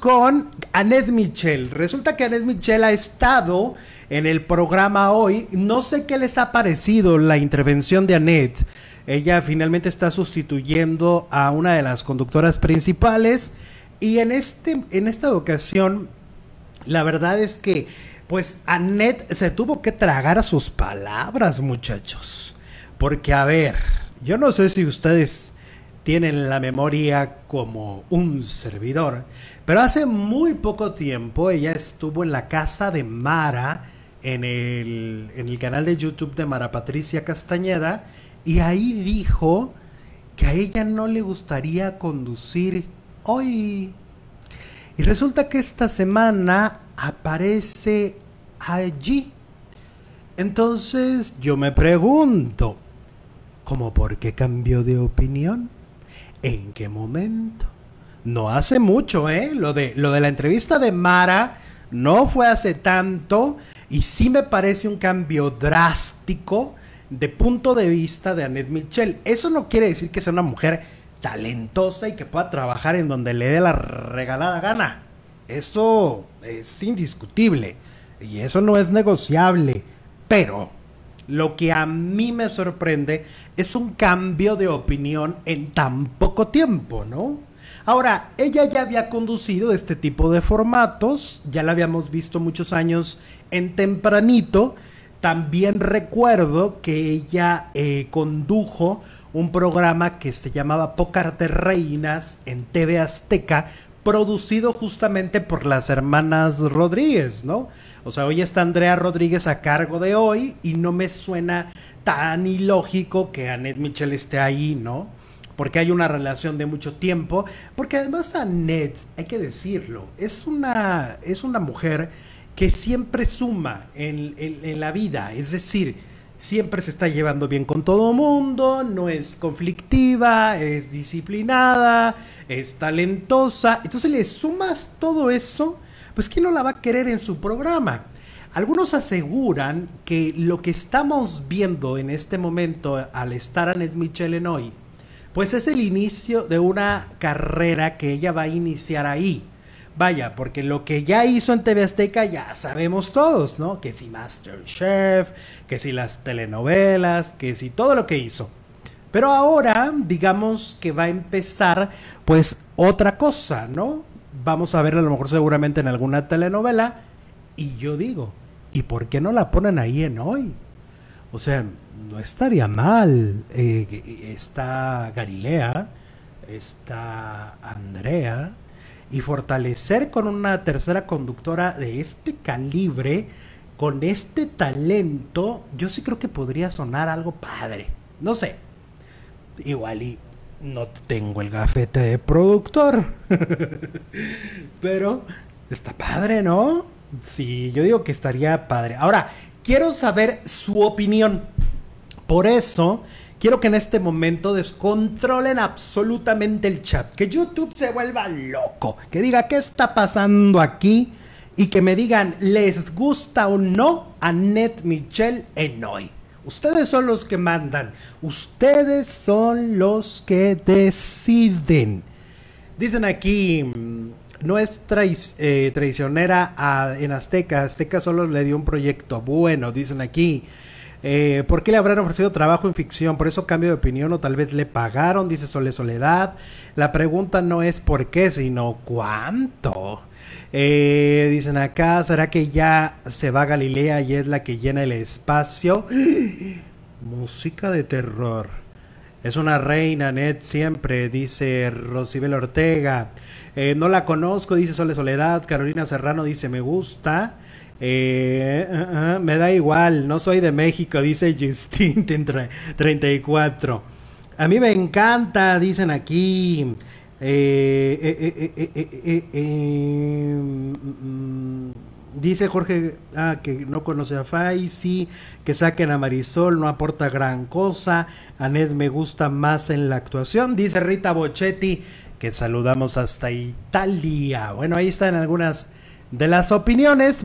con Annette Michel. Resulta que Annette Michel ha estado en el programa hoy. No sé qué les ha parecido la intervención de Annette. Ella finalmente está sustituyendo a una de las conductoras principales. Y en, este, en esta ocasión, la verdad es que, pues, Annette se tuvo que tragar a sus palabras, muchachos. Porque, a ver, yo no sé si ustedes tienen la memoria como un servidor, pero hace muy poco tiempo ella estuvo en la casa de Mara, en el, canal de YouTube de Mara Patricia Castañeda, y ahí dijo que a ella no le gustaría conducir hoy. Y resulta que esta semana aparece allí. Entonces yo me pregunto, ¿cómo por qué cambió de opinión? ¿En qué momento? No hace mucho, ¿eh? Lo de, lo de la entrevista de Mara no fue hace tanto y sí me parece un cambio drástico de punto de vista de Annette Michel. Eso no quiere decir que sea una mujer talentosa y que pueda trabajar en donde le dé la regalada gana. Eso es indiscutible y eso no es negociable. Pero lo que a mí me sorprende es un cambio de opinión en tan poco tiempo, ¿no? Ahora, ella ya había conducido este tipo de formatos, ya la habíamos visto muchos años en tempranito. También recuerdo que ella eh, condujo un programa que se llamaba Pócar Reinas en TV Azteca producido justamente por las hermanas Rodríguez, ¿no? O sea, hoy está Andrea Rodríguez a cargo de hoy y no me suena tan ilógico que Annette Mitchell esté ahí, ¿no? Porque hay una relación de mucho tiempo, porque además Annette, hay que decirlo, es una, es una mujer que siempre suma en la vida, es decir, siempre se está llevando bien con todo mundo, no es conflictiva, es disciplinada, es talentosa. Entonces le sumas todo eso, pues ¿quién no la va a querer en su programa? Algunos aseguran que lo que estamos viendo en este momento al estar Annette Michel en hoy, pues es el inicio de una carrera que ella va a iniciar ahí Vaya, porque lo que ya hizo en TV Azteca ya sabemos todos, ¿no? Que si Masterchef, que si las telenovelas, que si todo lo que hizo. Pero ahora, digamos que va a empezar, pues, otra cosa, ¿no? Vamos a verla a lo mejor seguramente en alguna telenovela. Y yo digo, ¿y por qué no la ponen ahí en hoy? O sea, no estaría mal. Eh, eh está Galilea, está Andrea y fortalecer con una tercera conductora de este calibre, con este talento, yo sí creo que podría sonar algo padre. No sé. Igual y no tengo el gafete de productor. Pero está padre, ¿no? Sí, yo digo que estaría padre. Ahora, quiero saber su opinión. Por eso Quiero que en este momento descontrolen absolutamente el chat, que YouTube se vuelva loco, que diga qué está pasando aquí y que me digan les gusta o no a Net en hoy. Ustedes son los que mandan, ustedes son los que deciden. Dicen aquí, mm, no es eh, traicionera en Azteca, Azteca solo le dio un proyecto bueno, dicen aquí. Eh, ¿Por qué le habrán ofrecido trabajo en ficción? Por eso cambio de opinión o tal vez le pagaron, dice Sole Soledad. La pregunta no es por qué, sino cuánto. Eh, dicen acá, ¿será que ya se va Galilea y es la que llena el espacio? Música de terror. Es una reina, Ned, siempre, dice Rosibel Ortega. Eh, no la conozco, dice Sole Soledad. Carolina Serrano dice, me gusta. Eh, ah, ah, me da igual, no soy de México, dice Justin 34. A mí me encanta, dicen aquí. dice Jorge ah, que no conoce a Fai, sí, que saquen a Marisol, no aporta gran cosa. A me gusta más en la actuación, dice Rita Bochetti, que saludamos hasta Italia. Bueno, ahí están algunas de las opiniones.